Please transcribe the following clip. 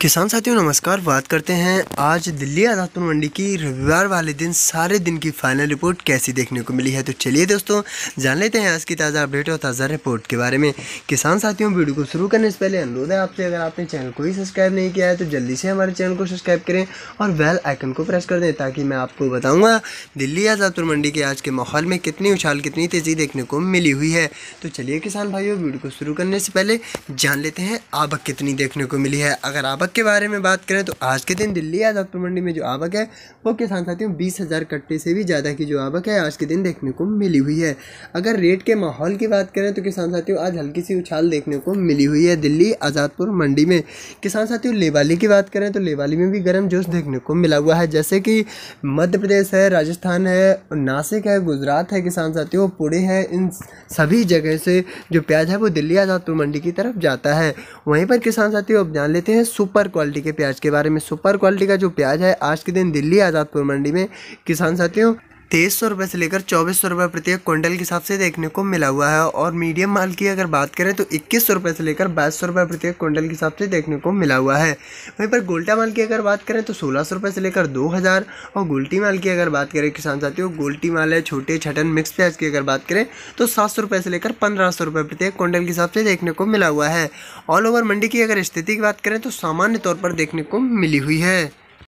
किसान साथियों नमस्कार बात करते हैं आज दिल्ली आजादपुर मंडी की रविवार वाले दिन सारे दिन की फाइनल रिपोर्ट कैसी देखने को मिली है तो चलिए दोस्तों जान लेते हैं आज की ताज़ा अपडेट और ताज़ा रिपोर्ट के बारे में किसान साथियों वीडियो को शुरू करने से पहले अनुरोध है आपसे अगर आपने चैनल को ही सब्सक्राइब नहीं किया है तो जल्दी से हमारे चैनल को सब्सक्राइब करें और बेल आइकन को प्रेस कर दें ताकि मैं आपको बताऊँगा दिल्ली आजादपुर मंडी के आज के माहौल में कितनी उछाल कितनी तेज़ी देखने को मिली हुई है तो चलिए किसान भाइयों वीडियो को शुरू करने से पहले जान लेते हैं आबक कितनी देखने को मिली है अगर आबक आवक के बारे में बात करें तो आज के दिन दिल्ली आजाद मंडी में जो आवक है वो किसान साथियों बीस हज़ार कट्टे से भी ज़्यादा की जो आवक है आज के दिन देखने को मिली हुई है अगर रेट के माहौल की बात करें तो किसान साथियों आज हल्की सी उछाल देखने को मिली हुई है दिल्ली आज़ादपुर मंडी में किसान साथियों लेवाली की बात करें तो लेवाली में भी गर्म जोश देखने को मिला हुआ है जैसे कि मध्य प्रदेश है राजस्थान है नासिक है गुजरात है किसान साथियों पुणे है इन सभी जगह से जो प्याज है वो दिल्ली आज़ादपुर मंडी की तरफ जाता है वहीं पर किसान साथियों अब जान लेते हैं सुपर सुपर क्वालिटी के प्याज के बारे में सुपर क्वालिटी का जो प्याज है आज के दिन दिल्ली आज़ादपुर मंडी में किसान साथियों तेईस सौ रुपये से लेकर चौबीस सौ रुपये प्रत्येक क्विंटल के हिसाब से देखने को मिला हुआ है और मीडियम माल की अगर बात करें तो इक्कीस सौ रुपये से लेकर बाईस सौ रुपये प्रत्येक क्विंटल के हिसाब से देखने को मिला हुआ है वहीं पर गोल्टा माल की अगर बात करें तो सोलह सौ रुपये से लेकर दो हज़ार और गोल्टी माल की अगर बात करें किसान साथियों गोल्टी माल है छोटे छटन मिक्स प्याज की अगर बात करें तो सात सौ रुपये से लेकर पंद्रह सौ रुपये प्रत्येक क्विंटल के हिसाब से देखने को मिला हुआ है ऑल ओवर मंडी की अगर स्थिति की बात करें तो सामान्य तौर पर देखने को मिली हुई है